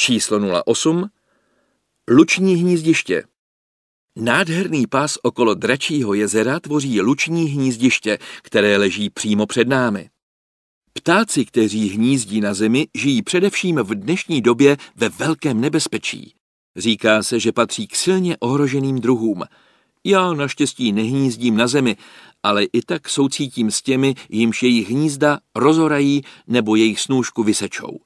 Číslo 08. Luční hnízdiště. Nádherný pás okolo Dračího jezera tvoří luční hnízdiště, které leží přímo před námi. Ptáci, kteří hnízdí na zemi, žijí především v dnešní době ve velkém nebezpečí. Říká se, že patří k silně ohroženým druhům. Já naštěstí nehnízdím na zemi, ale i tak soucítím s těmi, jimž jejich hnízda rozorají nebo jejich snůžku vysečou.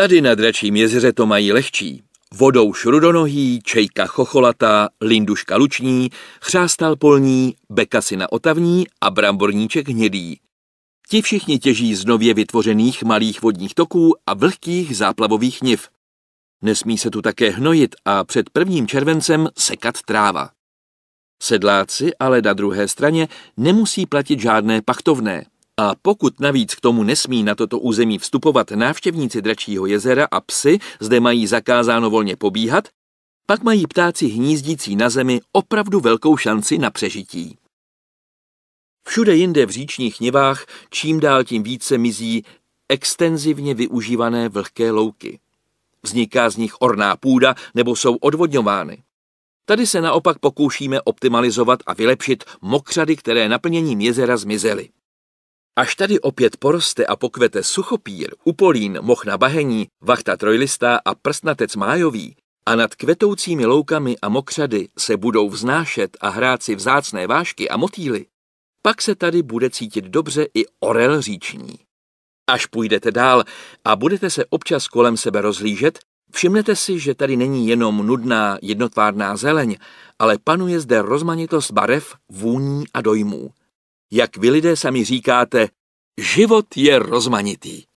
Tady na dračím jezeře to mají lehčí. Vodou šrudonohý, čejka chocholatá, linduška luční, chřástal polní, bekasina otavní a bramborníček hnědý. Ti všichni těží z nově vytvořených malých vodních toků a vlhkých záplavových niv. Nesmí se tu také hnojit a před prvním červencem sekat tráva. Sedláci ale na druhé straně nemusí platit žádné pachtovné, a pokud navíc k tomu nesmí na toto území vstupovat návštěvníci Dračího jezera a psy, zde mají zakázáno volně pobíhat, pak mají ptáci hnízdící na zemi opravdu velkou šanci na přežití. Všude jinde v říčních nivách čím dál tím více mizí extenzivně využívané vlhké louky. Vzniká z nich orná půda nebo jsou odvodňovány. Tady se naopak pokoušíme optimalizovat a vylepšit mokřady, které naplněním jezera zmizely. Až tady opět poroste a pokvete suchopír, upolín, moch na bahení, vachta trojlistá a prstnatec májový, a nad kvetoucími loukami a mokřady se budou vznášet a hrát si vzácné vášky a motýly, pak se tady bude cítit dobře i orel říční. Až půjdete dál a budete se občas kolem sebe rozlížet, všimnete si, že tady není jenom nudná jednotvárná zeleň, ale panuje zde rozmanitost barev, vůní a dojmů jak vy lidé sami říkáte, život je rozmanitý.